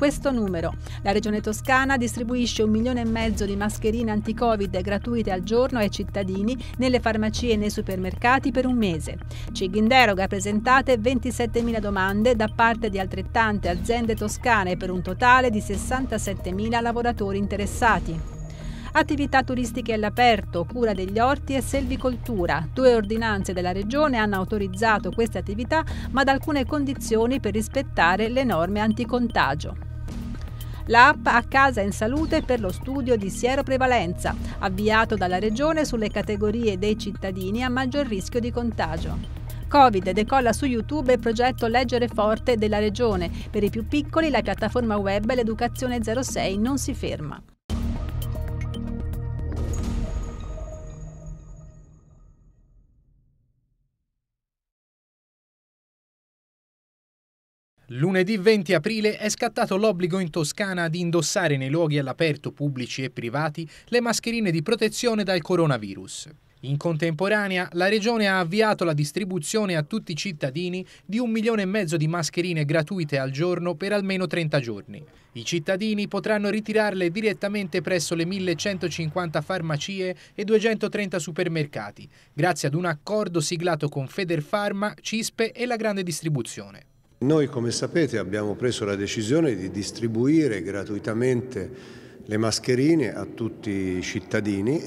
questo numero. La Regione Toscana distribuisce un milione e mezzo di mascherine anti-Covid gratuite al giorno ai cittadini nelle farmacie e nei supermercati per un mese. CIG in deroga presentate 27.000 domande da parte di altrettante aziende toscane per un totale di 67.000 lavoratori interessati attività turistiche all'aperto, cura degli orti e selvicoltura. Due ordinanze della Regione hanno autorizzato queste attività, ma ad alcune condizioni per rispettare le norme anticontagio l'app A Casa in Salute per lo studio di sieroprevalenza, avviato dalla Regione sulle categorie dei cittadini a maggior rischio di contagio. Covid decolla su YouTube il progetto Leggere Forte della Regione. Per i più piccoli la piattaforma web L'Educazione 06 non si ferma. Lunedì 20 aprile è scattato l'obbligo in Toscana di indossare nei luoghi all'aperto pubblici e privati le mascherine di protezione dal coronavirus. In contemporanea, la Regione ha avviato la distribuzione a tutti i cittadini di un milione e mezzo di mascherine gratuite al giorno per almeno 30 giorni. I cittadini potranno ritirarle direttamente presso le 1150 farmacie e 230 supermercati, grazie ad un accordo siglato con Federpharma, Cispe e la grande distribuzione. Noi, come sapete, abbiamo preso la decisione di distribuire gratuitamente le mascherine a tutti i cittadini.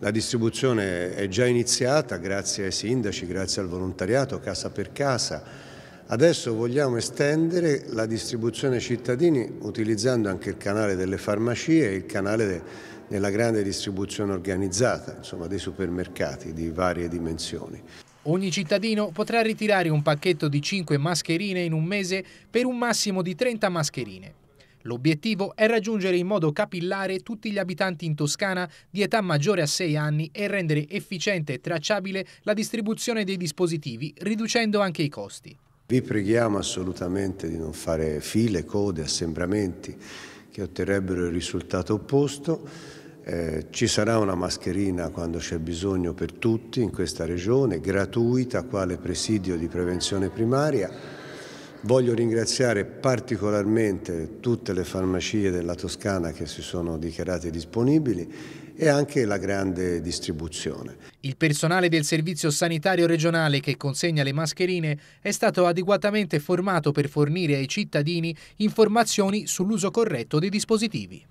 La distribuzione è già iniziata grazie ai sindaci, grazie al volontariato, casa per casa. Adesso vogliamo estendere la distribuzione ai cittadini utilizzando anche il canale delle farmacie e il canale de della grande distribuzione organizzata, insomma dei supermercati di varie dimensioni. Ogni cittadino potrà ritirare un pacchetto di 5 mascherine in un mese per un massimo di 30 mascherine. L'obiettivo è raggiungere in modo capillare tutti gli abitanti in Toscana di età maggiore a 6 anni e rendere efficiente e tracciabile la distribuzione dei dispositivi, riducendo anche i costi. Vi preghiamo assolutamente di non fare file, code, assembramenti che otterrebbero il risultato opposto eh, ci sarà una mascherina quando c'è bisogno per tutti in questa regione, gratuita, quale presidio di prevenzione primaria. Voglio ringraziare particolarmente tutte le farmacie della Toscana che si sono dichiarate disponibili e anche la grande distribuzione. Il personale del servizio sanitario regionale che consegna le mascherine è stato adeguatamente formato per fornire ai cittadini informazioni sull'uso corretto dei dispositivi.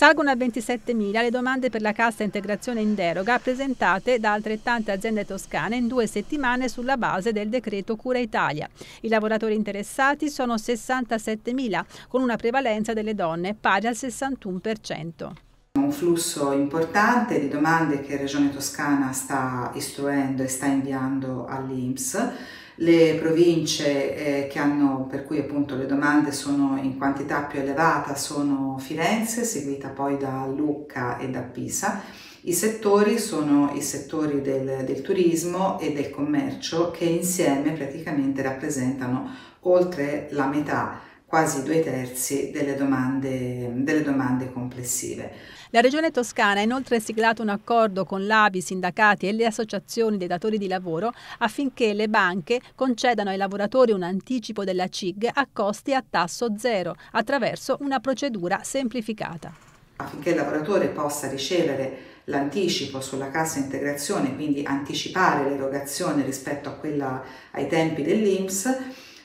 Salgono a 27.000 le domande per la cassa integrazione in deroga presentate da altrettante aziende toscane in due settimane sulla base del decreto Cura Italia. I lavoratori interessati sono 67.000, con una prevalenza delle donne pari al 61% un flusso importante di domande che Regione Toscana sta istruendo e sta inviando all'INPS le province eh, hanno, per cui appunto le domande sono in quantità più elevata sono Firenze, seguita poi da Lucca e da Pisa. I settori sono i settori del, del turismo e del commercio che insieme praticamente rappresentano oltre la metà quasi due terzi delle domande, delle domande, complessive. La Regione Toscana ha inoltre siglato un accordo con l'ABI, i sindacati e le associazioni dei datori di lavoro affinché le banche concedano ai lavoratori un anticipo della CIG a costi a tasso zero attraverso una procedura semplificata. Affinché il lavoratore possa ricevere l'anticipo sulla cassa integrazione, quindi anticipare l'erogazione rispetto quella, ai tempi dell'INPS,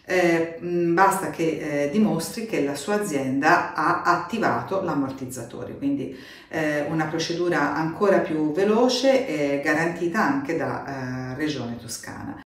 eh, mm, basta che eh, dimostri che la sua azienda ha attivato l'ammortizzatore, quindi eh, una procedura ancora più veloce e garantita anche da eh, Regione Toscana.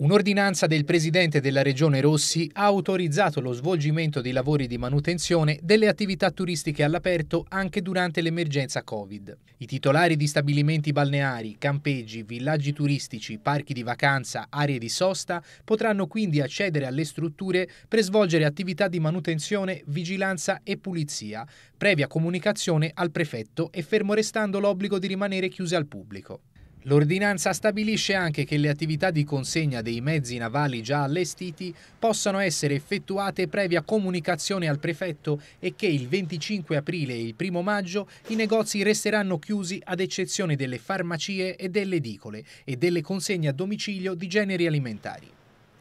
Un'ordinanza del presidente della regione Rossi ha autorizzato lo svolgimento dei lavori di manutenzione delle attività turistiche all'aperto anche durante l'emergenza Covid. I titolari di stabilimenti balneari, campeggi, villaggi turistici, parchi di vacanza, aree di sosta potranno quindi accedere alle strutture per svolgere attività di manutenzione, vigilanza e pulizia, previa comunicazione al prefetto e fermo restando l'obbligo di rimanere chiuse al pubblico. L'ordinanza stabilisce anche che le attività di consegna dei mezzi navali già allestiti possano essere effettuate previa comunicazione al prefetto e che il 25 aprile e il 1 maggio i negozi resteranno chiusi ad eccezione delle farmacie e delle edicole e delle consegne a domicilio di generi alimentari.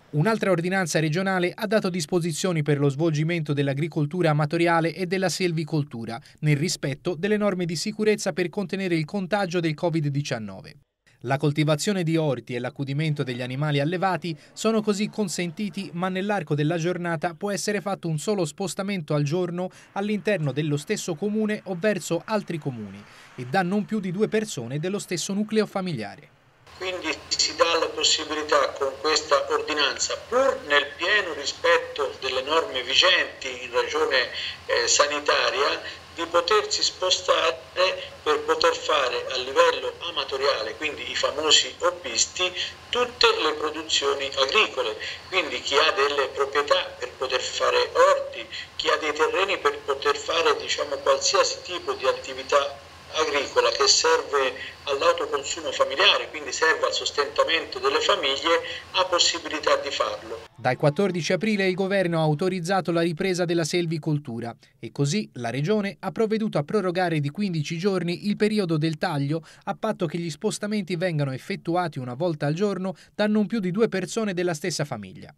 Un'altra ordinanza regionale ha dato disposizioni per lo svolgimento dell'agricoltura amatoriale e della selvicoltura, nel rispetto delle norme di sicurezza per contenere il contagio del Covid-19. La coltivazione di orti e l'accudimento degli animali allevati sono così consentiti, ma nell'arco della giornata può essere fatto un solo spostamento al giorno all'interno dello stesso comune o verso altri comuni e da non più di due persone dello stesso nucleo familiare. Quindi si dà la possibilità con questa ordinanza, pur nel pieno rispetto delle norme vigenti in ragione eh, sanitaria, di potersi spostare per poter fare a livello amatoriale, quindi i famosi hobbisti, tutte le produzioni agricole, quindi chi ha delle proprietà per poter fare orti, chi ha dei terreni per poter fare diciamo, qualsiasi tipo di attività agricola che serve all'autoconsumo familiare, quindi serve al sostentamento delle famiglie, ha possibilità di farlo. Dal 14 aprile il governo ha autorizzato la ripresa della selvicoltura e così la regione ha provveduto a prorogare di 15 giorni il periodo del taglio a patto che gli spostamenti vengano effettuati una volta al giorno da non più di due persone della stessa famiglia.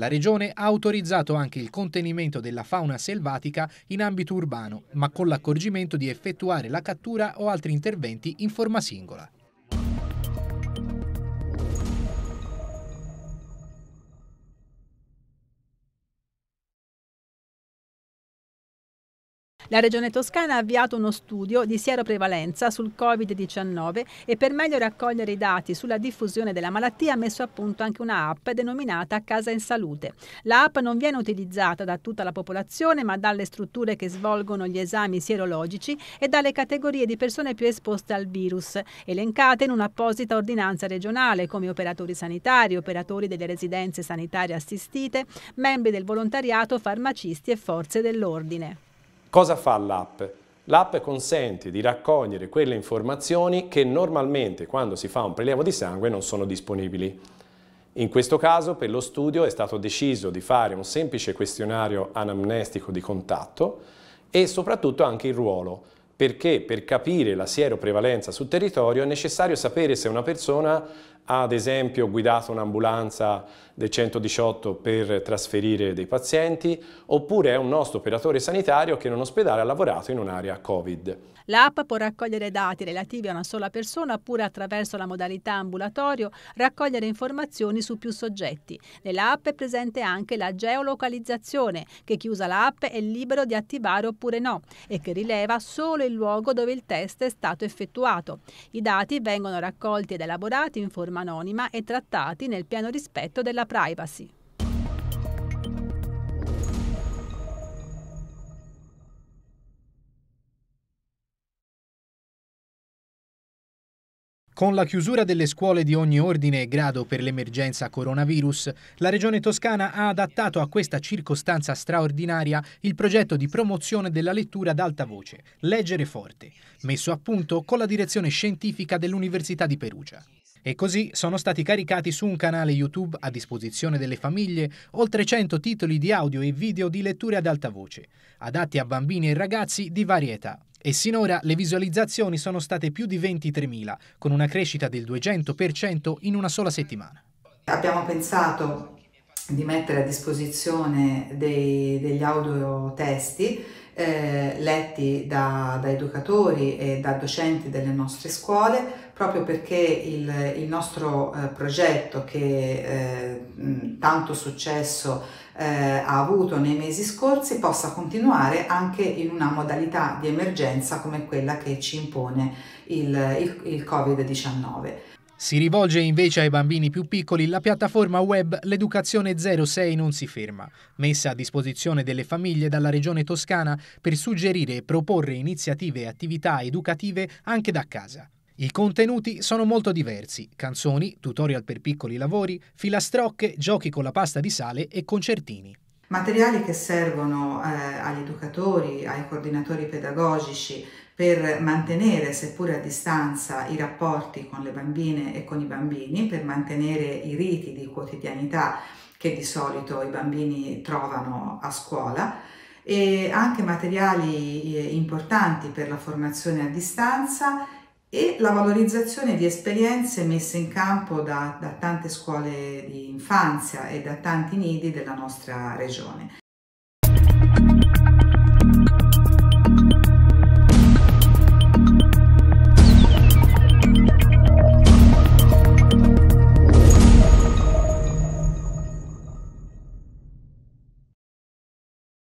La Regione ha autorizzato anche il contenimento della fauna selvatica in ambito urbano, ma con l'accorgimento di effettuare la cattura o altri interventi in forma singola. La Regione Toscana ha avviato uno studio di sieroprevalenza sul Covid-19 e per meglio raccogliere i dati sulla diffusione della malattia ha messo a punto anche una app denominata Casa in Salute. L'app non viene utilizzata da tutta la popolazione ma dalle strutture che svolgono gli esami sierologici e dalle categorie di persone più esposte al virus, elencate in un'apposita ordinanza regionale come operatori sanitari, operatori delle residenze sanitarie assistite, membri del volontariato, farmacisti e forze dell'ordine. Cosa fa l'app? L'app consente di raccogliere quelle informazioni che normalmente quando si fa un prelievo di sangue non sono disponibili. In questo caso per lo studio è stato deciso di fare un semplice questionario anamnestico di contatto e soprattutto anche il ruolo, perché per capire la sieroprevalenza sul territorio è necessario sapere se una persona ha ad esempio guidato un'ambulanza del 118 per trasferire dei pazienti, oppure è un nostro operatore sanitario che in un ospedale ha lavorato in un'area Covid. L'app può raccogliere dati relativi a una sola persona oppure attraverso la modalità ambulatorio raccogliere informazioni su più soggetti. Nell'app è presente anche la geolocalizzazione, che chi usa l'app è libero di attivare oppure no e che rileva solo il luogo dove il test è stato effettuato. I dati vengono raccolti ed elaborati in forma anonima e trattati nel pieno rispetto della privacy. Con la chiusura delle scuole di ogni ordine e grado per l'emergenza coronavirus, la Regione Toscana ha adattato a questa circostanza straordinaria il progetto di promozione della lettura ad alta voce, Leggere Forte, messo a punto con la direzione scientifica dell'Università di Perugia. E così sono stati caricati su un canale YouTube a disposizione delle famiglie oltre 100 titoli di audio e video di letture ad alta voce, adatti a bambini e ragazzi di varie età. E sinora le visualizzazioni sono state più di 23.000, con una crescita del 200% in una sola settimana. Abbiamo pensato di mettere a disposizione dei, degli audiotesti eh, letti da, da, educatori e da docenti delle nostre scuole, proprio perché il, il nostro eh, progetto che eh, tanto successo eh, ha avuto nei mesi scorsi possa continuare anche in una modalità di emergenza come quella che ci impone il, il, il Covid-19. Si rivolge invece ai bambini più piccoli la piattaforma web L'Educazione 06 non si ferma, messa a disposizione delle famiglie dalla Regione Toscana per suggerire e proporre iniziative e attività educative anche da casa. I contenuti sono molto diversi, canzoni, tutorial per piccoli lavori, filastrocche, giochi con la pasta di sale e concertini. Materiali che servono eh, agli educatori, ai coordinatori pedagogici per mantenere, seppure a distanza, i rapporti con le bambine e con i bambini, per mantenere i riti di quotidianità che di solito i bambini trovano a scuola e anche materiali eh, importanti per la formazione a distanza e la valorizzazione di esperienze messe in campo da, da tante scuole di infanzia e da tanti nidi della nostra regione.